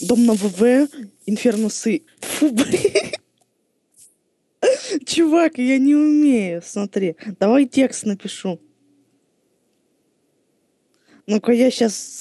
Дом на ВВ, инферносы, Фу, блин. Чувак, я не умею. Смотри, давай текст напишу. Ну-ка, я сейчас...